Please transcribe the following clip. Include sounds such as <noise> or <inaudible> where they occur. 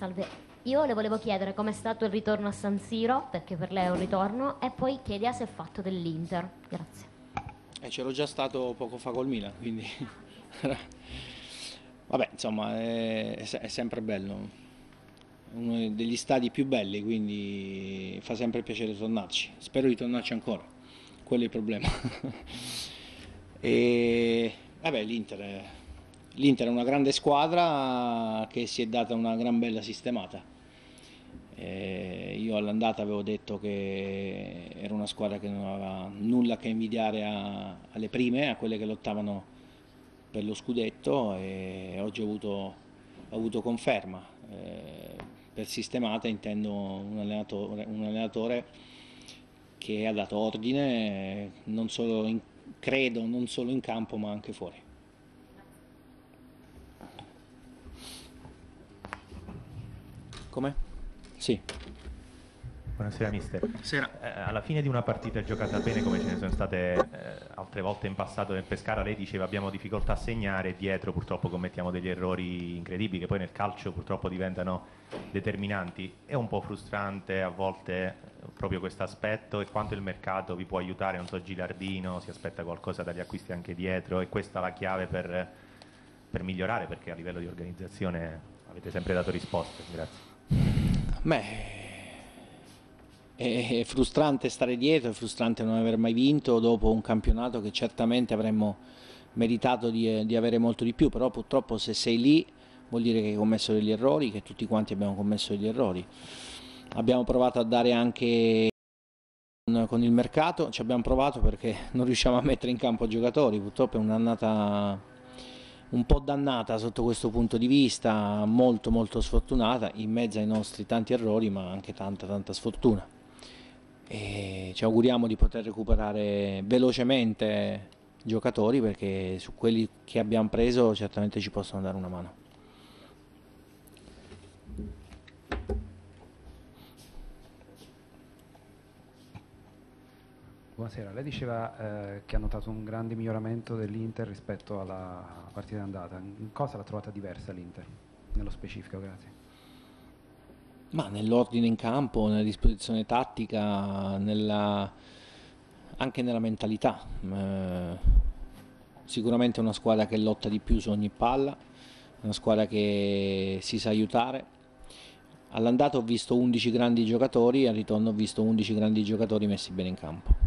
Salve. Io le volevo chiedere com'è stato il ritorno a San Siro, perché per lei è un ritorno, e poi chiedia se è fatto dell'Inter. Grazie. Eh, c'ero già stato poco fa col Milan, quindi... <laughs> Vabbè, insomma, è, è, sempre bello. Uno degli stadi più belli, quindi fa sempre piacere tornarci. Spero di tornarci ancora, quello è il problema. <laughs> e... Vabbè, l'Inter... È l'Inter è una grande squadra che si è data una gran bella sistemata. Eh, io all'andata avevo detto che era una squadra che non aveva nulla che invidiare a, alle prime, a quelle che lottavano per lo scudetto e oggi ho avuto, ho avuto conferma. Eh, per sistemata intendo un allenatore, un allenatore che ha dato ordine non solo in, credo non solo in campo ma anche fuori. Come? Sì. Buonasera mister. Buonasera. Eh, alla fine di una partita giocata bene come ce ne sono state eh, altre volte in passato nel Pescara, lei diceva abbiamo difficoltà a segnare, dietro purtroppo commettiamo degli errori incredibili che poi nel calcio purtroppo diventano determinanti. È un po' frustrante a volte proprio questo aspetto e quanto il mercato vi può aiutare, non so Gilardino, si aspetta qualcosa dagli acquisti anche dietro e questa è la chiave per, per migliorare perché a livello di organizzazione avete sempre dato risposte. Grazie. Beh, è frustrante stare dietro, è frustrante non aver mai vinto dopo un campionato che certamente avremmo meritato di, eh, di avere molto di più, però purtroppo se sei lì vuol dire che hai commesso degli errori, che tutti quanti abbiamo commesso degli errori. Abbiamo provato a dare anche con il mercato, ci abbiamo provato perché non riusciamo a mettere in campo giocatori, purtroppo è un'annata un po' dannata sotto questo punto di vista, molto molto sfortunata in mezzo ai nostri tanti errori ma anche tanta tanta sfortuna. E ci auguriamo di poter recuperare velocemente giocatori perché su quelli che abbiamo preso certamente ci possono dare una mano. buonasera. Lei diceva eh, che ha notato un grande miglioramento dell'Inter rispetto alla partita andata. In cosa l'ha trovata diversa l'Inter? Nello specifico, grazie. Ma nell'ordine in campo, nella disposizione tattica, nella... anche nella mentalità. Eh, sicuramente è una squadra che lotta di più su ogni palla, una squadra che si sa aiutare. All'andata ho visto 11 grandi giocatori, al ritorno ho visto 11 grandi giocatori messi bene in campo.